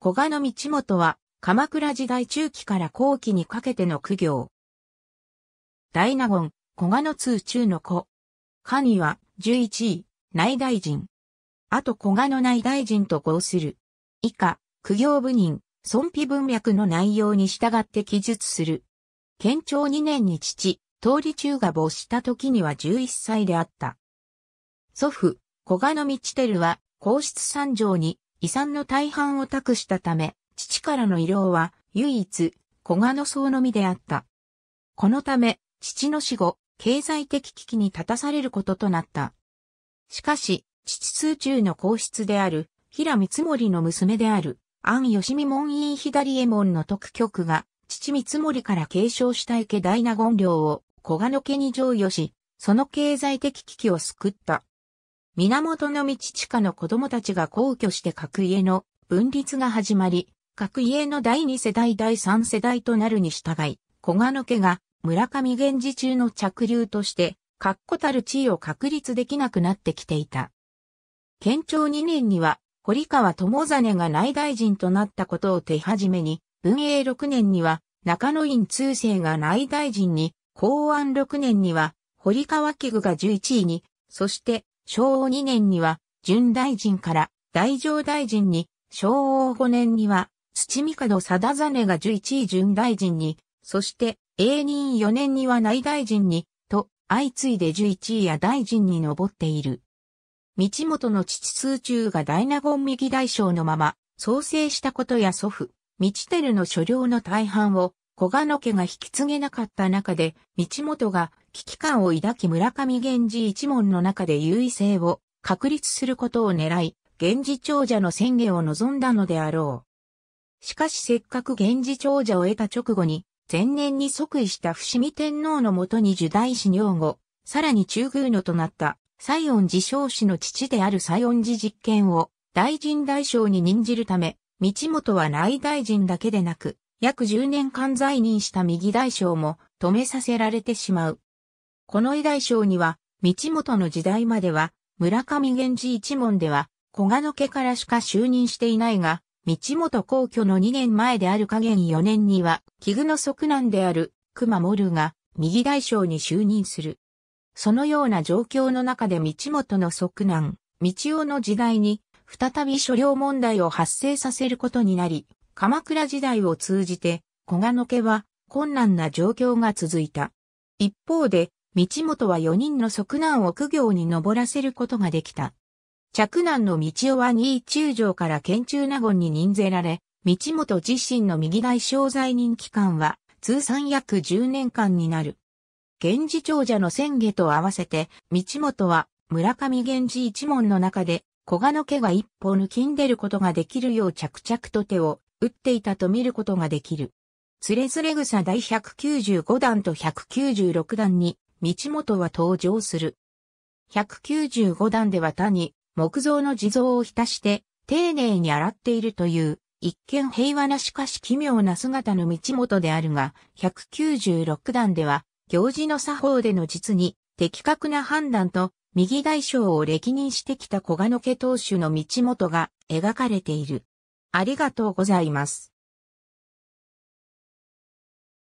古賀の道元は、鎌倉時代中期から後期にかけての苦行。大納言、古賀の通中の子。神は、11位、内大臣。あと古賀の内大臣と合する。以下、苦行部人、尊卑文脈の内容に従って記述する。県庁2年に父、通り中が没した時には11歳であった。祖父、古賀の道照は、皇室三条に、遺産の大半を託したため、父からの慰労は唯一、小賀の僧のみであった。このため、父の死後、経済的危機に立たされることとなった。しかし、父通中の皇室である、平三盛の娘である、安吉見門院左衛門の特局が、父三盛から継承した池大納言領を小賀の家に譲与し、その経済的危機を救った。源の道地下の子供たちが皇居して各家の分立が始まり、各家の第2世代第3世代となるに従い、小賀の家が村上源氏中の着流として、確固たる地位を確立できなくなってきていた。県庁2年には、堀川友実が内大臣となったことを手始めに、文永6年には、中野院通世が内大臣に、公安6年には、堀川器具が11位に、そして、昭和2年には、準大臣から大乗大臣に、昭和5年には、土門貞真が11位準大臣に、そして、永任4年には内大臣に、と、相次いで11位や大臣に上っている。道元の父数中が大納言右大将のまま、創生したことや祖父、道照の所領の大半を、小賀野家が引き継げなかった中で、道元が危機感を抱き村上源氏一門の中で優位性を確立することを狙い、源氏長者の宣言を望んだのであろう。しかしせっかく源氏長者を得た直後に、前年に即位した伏見天皇のもとに受大子女後、さらに中宮のとなった西園寺少子の父である西園寺実験を大臣大将に任じるため、道元は内大臣だけでなく、約10年間在任した右大将も止めさせられてしまう。この偉大賞には、道元の時代までは、村上源氏一門では、小賀の家からしか就任していないが、道元皇居の2年前である加減4年には、奇遇の側男である熊守が、右大将に就任する。そのような状況の中で道元の側男、道夫の時代に、再び所領問題を発生させることになり、鎌倉時代を通じて、小賀の家は困難な状況が続いた。一方で、道元は4人の側男を苦行に登らせることができた。着男の道尾は二位中将から県中納言に任ぜられ、道元自身の右大将在任期間は通算約10年間になる。源氏長者の千家と合わせて、道元は村上源氏一門の中で、小賀の毛が一歩抜きんでることができるよう着々と手を打っていたと見ることができる。つれづれ草第195段と196段に道元は登場する。195段では他に木造の地蔵を浸して丁寧に洗っているという一見平和なしかし奇妙な姿の道元であるが、196段では行事の作法での実に的確な判断と右大将を歴任してきた小賀の家当主の道元が描かれている。ありがとうございます。